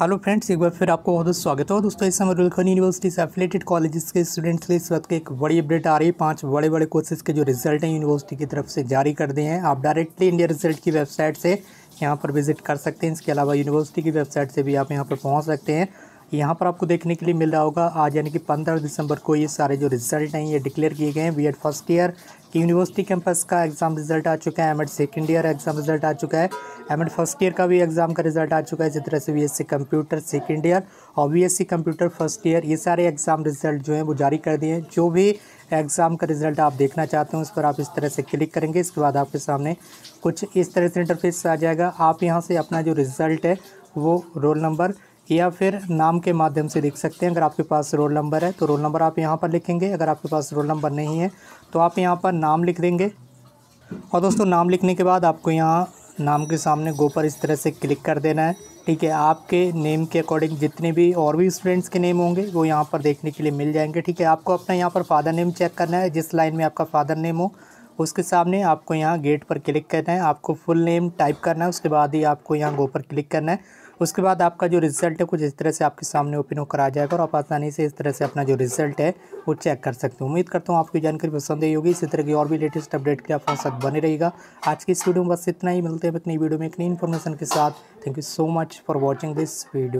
hello friends एक बार फिर आपको बहुत स्वागत है दोस्तों इस समय रुलखन यूनिवर्सिटी से एफिलेटेड कॉलेजेस के स्टूडेंट्स के इस वक्त के एक बड़ी अपडेट आ रही है पांच बड़े बड़े कोर्सेज के जो रिजल्ट हैं यूनिवर्सिटी की तरफ से जारी कर दिए हैं आप डायरेक्टली इंडिया रिजल्ट की वेबसाइट से यहाँ पर विजिट कर सकते हैं इसके अलावा यूनिवर्सिटी की वेबसाइट से भी आप यहाँ पर पहुँच सकते हैं यहाँ पर आपको देखने के लिए मिल रहा होगा आज यानी कि पंद्रह दिसंबर को ये सारे जो रिजल्ट हैं ये डिक्लेयर किए गए हैं बी फर्स्ट ईयर की यूनिवर्सिटी कैंपस का एग्ज़ाम रिजल्ट आ चुका है M second year exam result आ चुका है एम फर्स्ट ईयर का भी एग्ज़ाम का रिजल्ट आ चुका है जिस तरह से B S C computer second year और B S C computer first year ये सारे एग्ज़ाम रिजल्ट जो हैं वो जारी कर दिए हैं जो भी एग्ज़ाम का रिज़ल्ट आप देखना चाहते हैं उस पर आप इस तरह से क्लिक करेंगे इसके बाद आपके सामने कुछ इस तरह से इंटरफेस आ जाएगा आप यहाँ से अपना जो रिज़ल्ट है वो रोल नंबर या फिर नाम के माध्यम से लिख सकते हैं अगर आपके पास रोल नंबर है तो रोल नंबर आप यहाँ पर लिखेंगे अगर आपके पास रोल नंबर नहीं है तो आप यहाँ पर नाम लिख देंगे और दोस्तों नाम लिखने के बाद आपको यहाँ नाम के सामने गो पर इस तरह से क्लिक कर देना है ठीक है आपके नेम के अकॉर्डिंग जितने भी और भी स्टूडेंट्स के नेम होंगे वो यहाँ पर देखने के लिए मिल जाएंगे ठीक है आपको अपना यहाँ पर फादर नेम चेक करना है जिस लाइन में आपका फादर नेम हो उसके सामने आपको यहाँ गेट पर क्लिक करना है आपको फुल नेम टाइप करना है उसके बाद ही आपको यहाँ गो पर क्लिक करना है उसके बाद आपका जो रिज़ल्ट है कुछ इस तरह से आपके सामने ओपन होकर आ जाएगा और आप आसानी से इस तरह से अपना जो रिज़ल्ट है वो चेक कर सकते हो उम्मीद करता हूँ आपकी जानकारी पसंद आई होगी इसी तरह की और भी लेटेस्ट अपडेट के लिए हम साथ बने रहेगा आज की इस वीडियो में बस इतना ही मिलते हैं इतनी वीडियो में इतनी इन्फॉर्मेशन के साथ thank you so much for watching this video